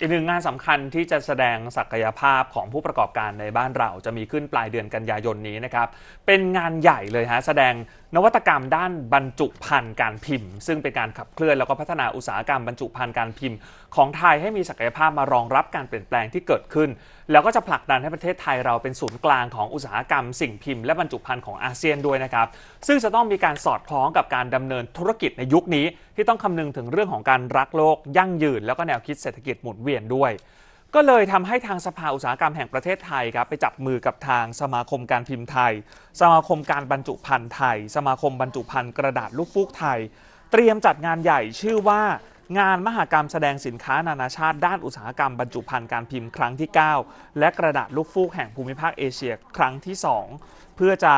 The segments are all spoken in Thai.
อีกหนึ่งงานสำคัญที่จะแสดงศักยภาพของผู้ประกอบการในบ้านเราจะมีขึ้นปลายเดือนกันยายนนี้นะครับ เป็นงานใหญ่เลยฮะแสดงนวัตกรรมด้านบรรจุภัณฑ์การพิมพ์ ซึ่งเป็นการขับเคลื่อนแล้วก็พัฒนาอุตสาหกรรมบรรจุภัณฑ์การพิมพ์ของไทยให้มีศักยภาพมารองรับการเปลี่ยนแปลงที่เกิดขึ้น แล้วก็จะผลักดันให้ประเทศไทยเราเป็นศูนย์กลางของอุตสาหกรรมสิ่งพิมพ์และบรรจุภัณฑ์ของอาเซียนด้วยนะครับซึ่งจะต้องมีการสอดคล้องกับการดำเนินธุรกิจในยุคนี้ ที่ต้องคำนึงถึงเรื่องของการรักโลก ยั่งยืน แล้วก็แนวคิดเศรษฐกิจหมุนเวียนด้วยก็เลยทำให้ทางสภาอุตสาหกรรมแห่งประเทศไทยครับไปจับมือกับทางสมาคมการพิมพ์ไทย สมาคมการบรรจุภัณฑ์ไทย สมาคมบรรจุภัณฑ์กระดาษลูกฟูกไทย เตรียมจัดงานใหญ่ชื่อว่างานมหกรรมแสดงสินค้านานาชาติด้านอุตสาหกรรมบรรจุภัณฑ์การพิมพ์ครั้งที่9และกระดาษลูกฟูกแห่งภูมิภาคเอเชีย ครั้งที่ 2 เพื่อจะ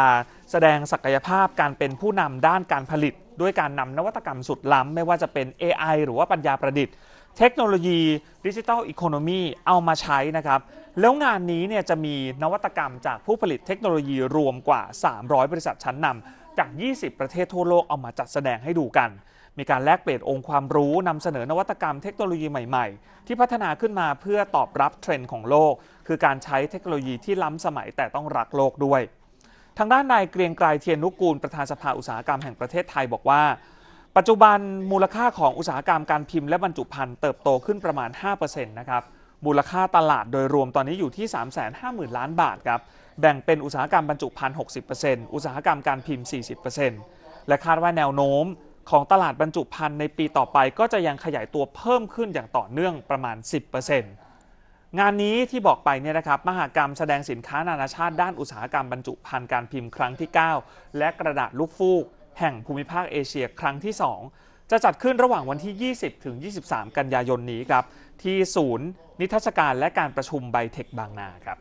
แสดงศักยภาพการเป็นผู้นำด้านการผลิตด้วยการนำนวัตกรรมสุดล้ำไม่ว่าจะเป็น AI หรือว่าปัญญาประดิษฐ์เทคโนโลยีดิจิทัลอีโคโนมีเอามาใช้นะครับแล้วงานนี้เนี่ยจะมีนวัตกรรมจากผู้ผลิตเทคโนโลยีรวมกว่า 300 บริษัทชั้นนำจาก 20 ประเทศทั่วโลกเอามาจัดแสดงให้ดูกัน มีการแลกเปลี่ยนองค์ความรู้นำเสนอนวัตกรรมเทคโนโลยีใหม่ๆ ที่พัฒนาขึ้นมาเพื่อตอบรับเทรนด์ของโลก คือการใช้เทคโนโลยีที่ล้ำสมัยแต่ต้องรักโลกด้วย ทางด้านนายเกรียงไกรเทียนนุกกูลประธานสภาอุตสาหกรรมแห่งประเทศไทยบอกว่าปัจจุบันมูลค่าของอุตสาหกรรมการพิมพ์และบรรจุภัณฑ์เติบโตขึ้นประมาณ 5%นะครับ มูลค่าตลาดโดยรวมตอนนี้อยู่ที่ 350,000 ล้านบาทครับ แบ่งเป็นอุตสาหกรรมบรรจุภัณฑ์ 60%อุตสาหกรรมการพิมพ์ 40%และคาดว่าแนวโน้ม ของตลาดบรรจุภัณฑ์ในปีต่อไปก็จะยังขยายตัวเพิ่มขึ้นอย่างต่อเนื่องประมาณ 10%งานนี้ที่บอกไปเนี่ยนะครับ มหากรรมแสดงสินค้านานาชาติด้านอุตสาหกรรมบรรจุภัณฑ์การพิมพ์ครั้งที่ 9 และกระดาษลูกฟูกแห่งภูมิภาคเอเชียครั้งที่ 2 จะจัดขึ้นระหว่างวันที่ 20 ถึง 23 กันยายนนี้ครับที่ศูนย์นิทรรศการและการประชุมไบเทคบางนาครับ